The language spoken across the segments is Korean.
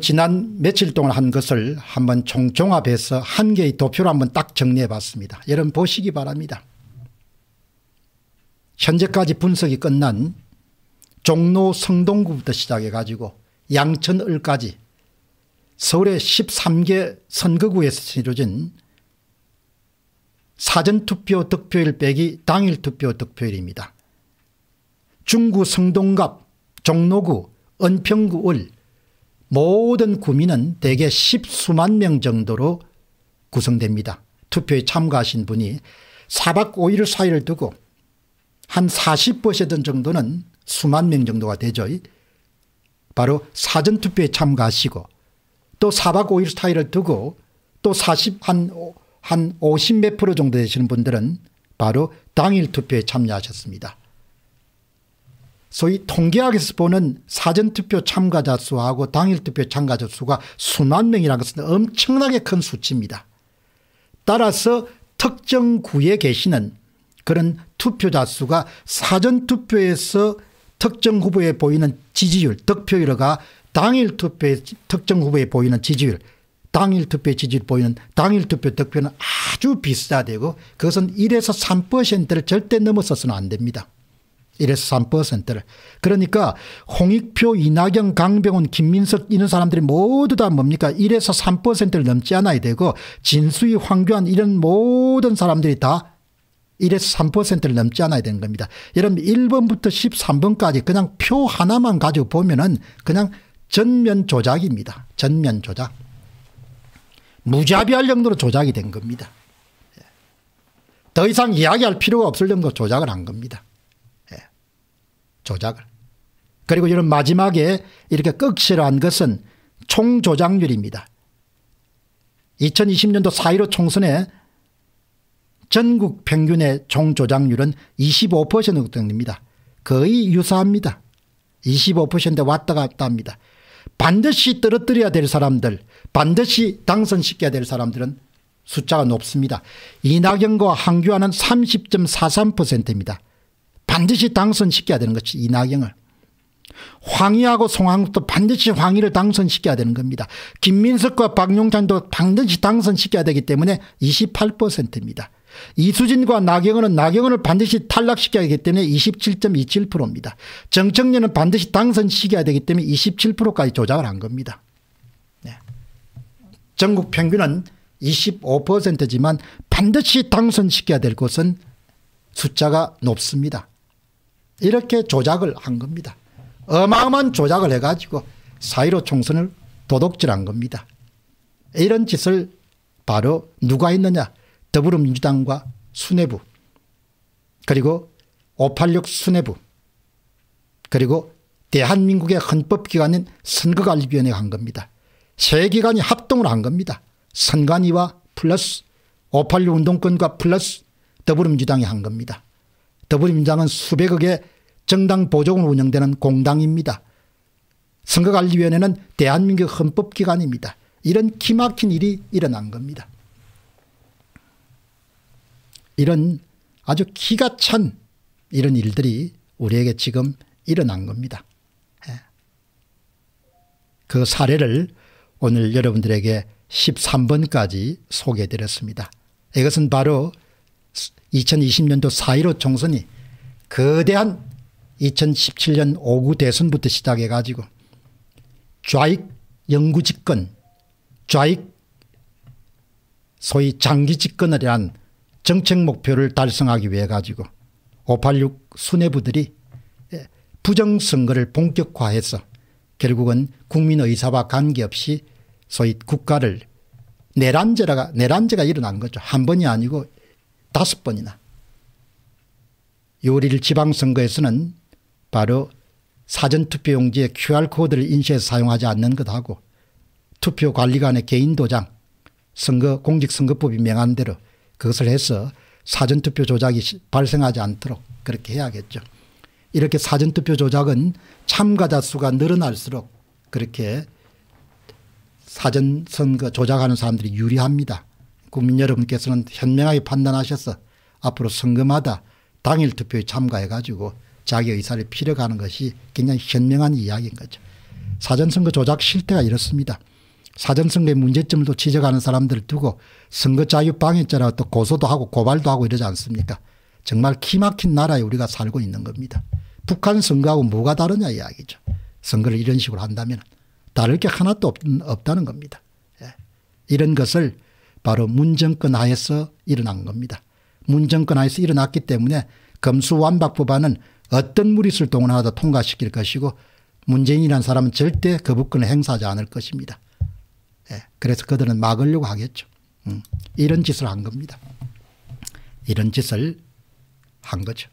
지난 며칠 동안 한 것을 한번 총종합해서 한 개의 도표로 한번 딱 정리해 봤습니다. 여러분 보시기 바랍니다. 현재까지 분석이 끝난 종로 성동구부터 시작해 가지고 양천을까지 서울의 13개 선거구에서 이루어진 사전투표 득표일 빼기 당일 투표 득표일입니다. 중구 성동갑, 종로구, 은평구 을 모든 구민은 대개 1 0수만명 정도로 구성됩니다. 투표에 참가하신 분이 4박 5일 사이를 두고 한40% 정도는 수만 명 정도가 되죠. 바로 사전투표에 참가하시고 또 4박 5일 사이를 두고 또 40, 한, 한 50몇 프로 정도 되시는 분들은 바로 당일 투표에 참여하셨습니다. 소위 통계학에서 보는 사전투표 참가자 수하고 당일투표 참가자 수가 수만 명이라는 것은 엄청나게 큰 수치입니다. 따라서 특정 구에 계시는 그런 투표자 수가 사전투표에서 특정 후보에 보이는 지지율 득표율과 당일 투표 특정 후보에 보이는 지지율 당일 투표 지지율 보이는 당일 투표 득표는 아주 비싸되고 그것은 1에서 3%를 절대 넘어서서는 안 됩니다. 1에서 3%를. 그러니까 홍익표, 이낙연, 강병훈, 김민석 이런 사람들이 모두 다 뭡니까 1에서 3%를 넘지 않아야 되고 진수희, 황교안 이런 모든 사람들이 다 1에서 3%를 넘지 않아야 되는 겁니다. 여러분 1번부터 13번까지 그냥 표 하나만 가지고 보면은 그냥 전면 조작입니다. 전면 조작. 무자비할 정도로 조작이 된 겁니다. 예. 더 이상 이야기할 필요가 없을 정도로 조작을 한 겁니다. 조작을. 그리고 이런 마지막에 이렇게 끝이라한 것은 총조작률입니다. 2020년도 4.15 총선에 전국 평균의 총조작률은 25%등입니다 거의 유사합니다. 25% 왔다 갔다 합니다. 반드시 떨어뜨려야 될 사람들 반드시 당선시켜야 될 사람들은 숫자가 높습니다. 이낙연과 황교안은 30.43%입니다. 반드시 당선시켜야 되는 것이 이낙연을. 황희하고 송항도 반드시 황희를 당선시켜야 되는 겁니다. 김민석과 박용찬도 반드시 당선시켜야 되기 때문에 28%입니다. 이수진과 나경원은 나경원을 반드시 탈락시켜야 되기 때문에 27.27%입니다. 정청년은 반드시 당선시켜야 되기 때문에 27%까지 조작을 한 겁니다. 네. 전국 평균은 25%지만 반드시 당선시켜야 될 곳은 숫자가 높습니다. 이렇게 조작을 한 겁니다. 어마어마한 조작을 해가지고 사이로 총선을 도둑질한 겁니다. 이런 짓을 바로 누가 있느냐 더불어민주당과 수뇌부 그리고 586 수뇌부 그리고 대한민국의 헌법기관인 선거관리위원회가 한 겁니다. 세 기관이 합동을 한 겁니다. 선관위와 플러스 586 운동권과 플러스 더불어민주당이 한 겁니다. 더불어민주당은 수백억의 정당 보조금 운영되는 공당입니다. 선거관리위원회는 대한민국 헌법기관입니다. 이런 기막힌 일이 일어난 겁니다. 이런 아주 기가 찬 이런 일들이 우리에게 지금 일어난 겁니다. 예. 그 사례를 오늘 여러분들에게 13번까지 소개해드렸습니다. 이것은 바로 2020년도 4.15 총선이 거대한 2017년 5구 대선부터 시작해 가지고 좌익 영구 집권 좌익 소위 장기 집권을 위한 정책 목표를 달성하기 위해 가지고 586 수뇌부들이 예, 부정선거를 본격화해서 결국은 국민의사와 관계없이 소위 국가를 내란제라가, 내란제가 일어난 거죠. 한 번이 아니고 다섯 번이나 6월 1 지방선거에서는 바로 사전투표용지에 QR코드를 인쇄해서 사용하지 않는 것하고 투표관리관의 개인도장 선거 공직선거법이 명한 대로 그것을 해서 사전투표 조작이 발생하지 않도록 그렇게 해야겠죠. 이렇게 사전투표 조작은 참가자 수가 늘어날수록 그렇게 사전선거 조작하는 사람들이 유리합니다. 국민 여러분께서는 현명하게 판단하셔서 앞으로 선거마다 당일 투표에 참가해 가지고 자기 의사를 필요하는 것이 굉장히 현명한 이야기인 거죠. 사전선거 조작 실태가 이렇습니다. 사전선거의 문제점도 지적하는 사람들을 두고 선거자유방해죄라고 또 고소도 하고 고발도 하고 이러지 않습니까 정말 키막힌 나라에 우리가 살고 있는 겁니다. 북한 선거하고 뭐가 다르냐 이야기죠. 선거를 이런 식으로 한다면 다를 게 하나도 없, 다는 겁니다. 예. 이런 것을 바로 문정권 하에서 일어난 겁니다. 문정권 하에서 일어났기 때문에 검수완박 법안은 어떤 무리수를 동원하다 통과시킬 것이고 문재인이라는 사람은 절대 거부권을 그 행사하지 않을 것입니다. 예, 그래서 그들은 막으려고 하겠죠. 음, 이런 짓을 한 겁니다. 이런 짓을 한 거죠.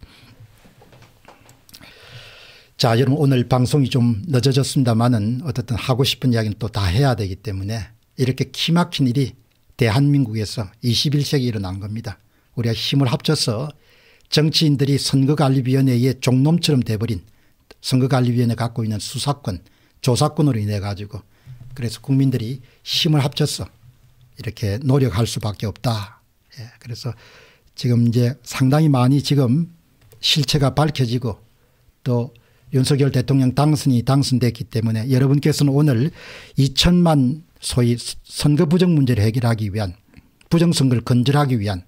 자 여러분 오늘 방송이 좀 늦어졌습니다마는 어쨌든 하고 싶은 이야기는 또 다 해야 되기 때문에 이렇게 키막힌 일이 대한민국에서 21세기 일어난 겁니다. 우리가 힘을 합쳐서 정치인들이 선거관리위원회의 종놈처럼 돼버린 선거관리위원회 갖고 있는 수사권 조사권으로 인해 가지고 그래서 국민들이 힘을 합쳐서 이렇게 노력할 수밖에 없다. 예, 그래서 지금 이제 상당히 많이 지금 실체가 밝혀지고 또 윤석열 대통령 당선이 당선됐기 때문에 여러분께서는 오늘 2천만 소위 선거 부정 문제를 해결하기 위한 부정선거를 건절하기 위한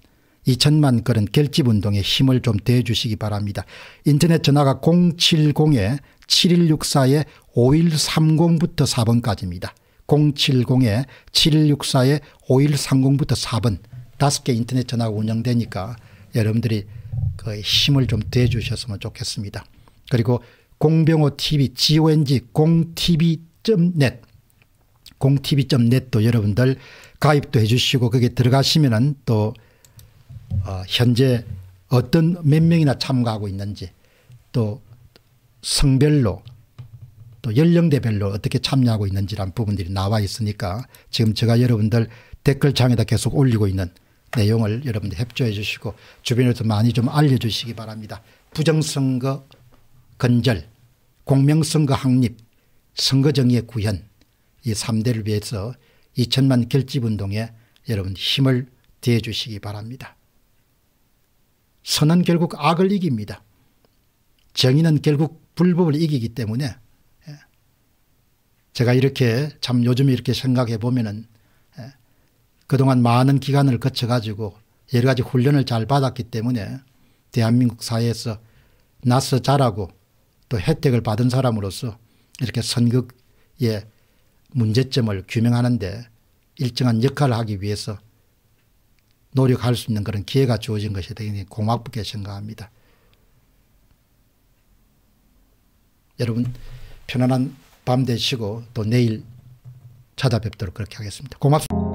2천만 그런 결집운동에 힘을 좀 대주시기 바랍니다. 인터넷 전화가 070-7164-5130부터 4번까지입니다. 070-7164-5130부터 4번 다개 인터넷 전화가 운영되니까 여러분들이 그 힘을 좀 대주셨으면 좋겠습니다. 그리고 공병호 TV, GONG, t v n e t 공TV.net도 여러분들 가입도 해 주시고 거기에 들어가시면은 또어 현재 어떤 몇 명이나 참가하고 있는지 또 성별로 또 연령대별로 어떻게 참여하고 있는지란 부분들이 나와 있으니까 지금 제가 여러분들 댓글창에다 계속 올리고 있는 내용을 여러분들 협조해 주시고 주변에서 많이 좀 알려주시기 바랍니다. 부정선거 건절, 공명선거 확립, 선거정의의 구현 이 3대를 위해서 2천만 결집운동에 여러분 힘을 대해 주시기 바랍니다. 선은 결국 악을 이깁니다. 정의는 결국 불법을 이기기 때문에 예. 제가 이렇게 참 요즘 이렇게 생각해 보면은 예. 그동안 많은 기간을 거쳐 가지고 여러 가지 훈련을 잘 받았기 때문에 대한민국 사회에서 나서 자라고 또 혜택을 받은 사람으로서 이렇게 선극에 예, 문제점을 규명하는데 일정한 역할을 하기 위해서 노력할 수 있는 그런 기회가 주어진 것이 되게 고맙게 생각합니다. 여러분 편안한 밤 되시고 또 내일 찾아뵙도록 그렇게 하겠습니다. 고맙습니다.